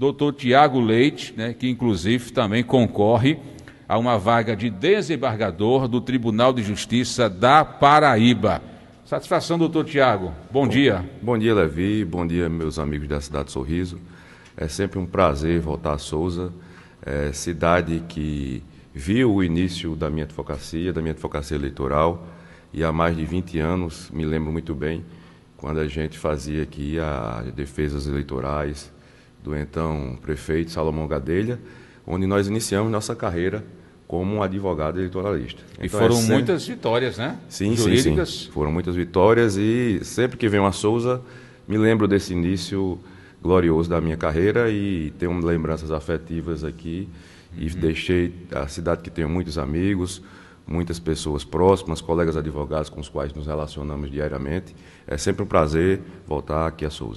doutor Tiago Leite, né, que inclusive também concorre a uma vaga de desembargador do Tribunal de Justiça da Paraíba. Satisfação, doutor Tiago. Bom, bom, dia. Bom dia, Levi. Bom dia, meus amigos da Cidade Sorriso. É sempre um prazer voltar a Souza, é, cidade que viu o início da minha advocacia, da minha advocacia eleitoral, e há mais de 20 anos, me lembro muito bem, quando a gente fazia aqui as defesas eleitorais, do então prefeito Salomão Gadelha, onde nós iniciamos nossa carreira como um advogado eleitoralista. Então, e foram é sempre... muitas vitórias, né? Sim, Jurídicas. Sim, sim. Foram muitas vitórias e sempre que venho a Souza, me lembro desse início glorioso da minha carreira e tenho lembranças afetivas aqui. E uhum. deixei a cidade que tenho muitos amigos, muitas pessoas próximas, colegas advogados com os quais nos relacionamos diariamente. É sempre um prazer voltar aqui a Souza.